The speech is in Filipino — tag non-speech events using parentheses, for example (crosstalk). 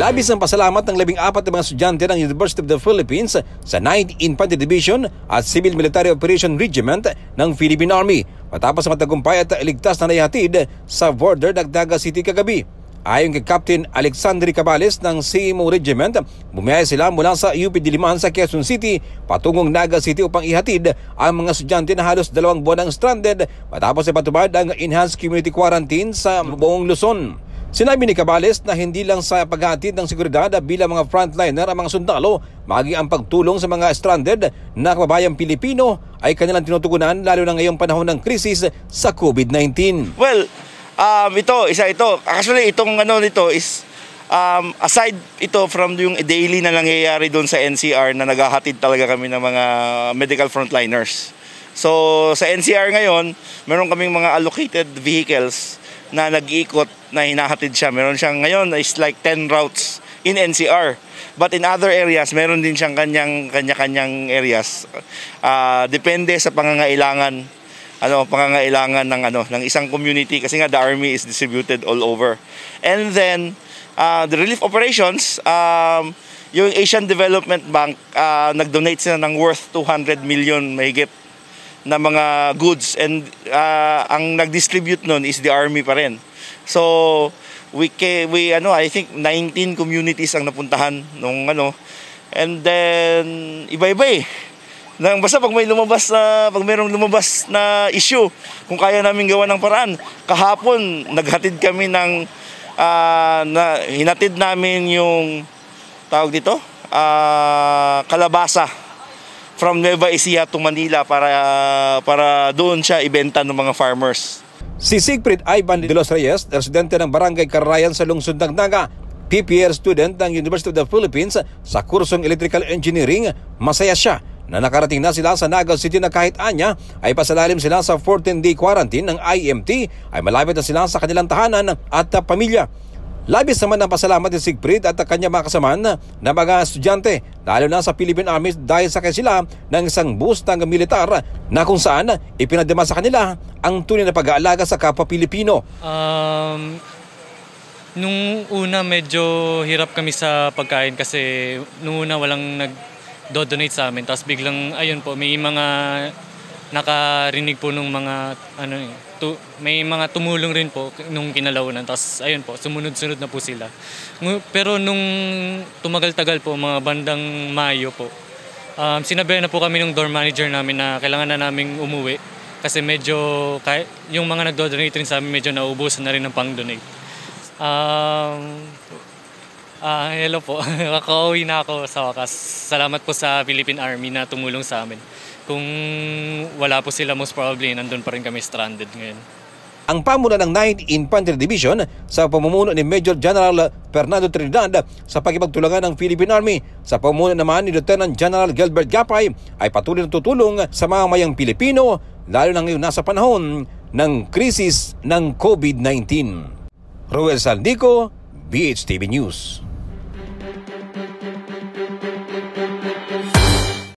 Labis ang pasalamat ng labing apat na mga estudyante ng University of the Philippines sa 9th Infantry Division at Civil Military Operation Regiment ng Philippine Army matapos ang matagumpay at iligtas na naihatid sa border Dagdaga City kagabi. Ayon kay Captain Alexandri Cabales ng CMO Regiment, bumiyaya sila mula sa UP Diliman sa Quezon City patungong Naga City upang ihatid ang mga estudyante na halos dalawang buwan ang stranded matapos ipatubad ang enhanced community quarantine sa buong Luzon. Sinabi ni Cabales na hindi lang sa paghatid ng seguridad bilang mga frontliner ang mga sundalo, maging ang pagtulong sa mga stranded na kababayang Pilipino ay kanilang tinutugunan lalo na ngayong panahon ng krisis sa COVID-19. Well, um, ito, isa ito. Actually, itong ano nito is um, aside ito from yung daily na nangyayari doon sa NCR na naghahatid talaga kami ng mga medical frontliners. So sa NCR ngayon, meron kaming mga allocated vehicles na nag-iikot na hinahatid siya. Meron siyang ngayon is like 10 routes in NCR. But in other areas, meron din siyang kanyang kanya-kanyang areas. Uh, depende sa pangangailangan ano pangangailangan ng ano ng isang community kasi nga the army is distributed all over. And then uh, the relief operations um yung Asian Development Bank uh, nag-donate sila ng worth 200 million mahigit na mga goods and uh, ang nag-distribute noon is the army pa rin. So we we ano I think 19 communities ang napuntahan nung ano and then iba-iba eh. Nang basta pag may lumabas na pag mayroong lumabas na issue kung kaya namin gawa ng paraan. Kahapon naghatid kami ng uh, na, hinatid namin yung tawag dito uh, kalabasa from Nueva Ecija to Manila para, para doon siya ibenta ng mga farmers. Si Siegfried Ivan de los Reyes, residente ng Barangay Karayan sa Lungsod ng Naga, PPR student ng University of the Philippines sa kursong Electrical Engineering, masaya siya na nakarating na sila sa Naga City na kahit anya ay pasalalim sila sa 14-day quarantine ng IMT ay malapit na sila sa kanilang tahanan at pamilya. Labis naman ang pasalamat ni Siegfried at kanya mga kasamaan na mga estudyante lalo na sa Philippine Army dahil sa sila ng isang bus ng militar na kung saan ipinadema sa kanila ang tunay na pag-aalaga sa kapwa Pilipino. Um, nung una medyo hirap kami sa pagkain kasi nung una walang nag-donate sa amin tapos biglang ayun po may mga nakarinig po nung mga ano eh, tu, may mga tumulong rin po nung kinalawanan tapos ayun po sumunod-sunod na po sila pero nung tumagal-tagal po mga bandang Mayo po um, sinabi na po kami ng dorm manager namin na kailangan na naming umuwi kasi medyo kahit yung mga nagdo-donate rin sa amin medyo nauubusan na rin ng pang-donate um, Uh, hello po. (laughs) Kakauwi na ako sa wakas. Salamat po sa Philippine Army na tumulong sa amin. Kung wala po sila, most probably nandun pa rin kami stranded ngayon. Ang pamuna ng 9th Infantry Division sa pamumuno ni Major General Fernando Trinidad sa pagkipagtulungan ng Philippine Army sa pamumuno naman ni Lieutenant General Gilbert Gapay ay patuloy na tutulong sa mga mayang Pilipino lalo na ngayon nasa panahon ng krisis ng COVID-19. Ruel Saldico, BHTV News.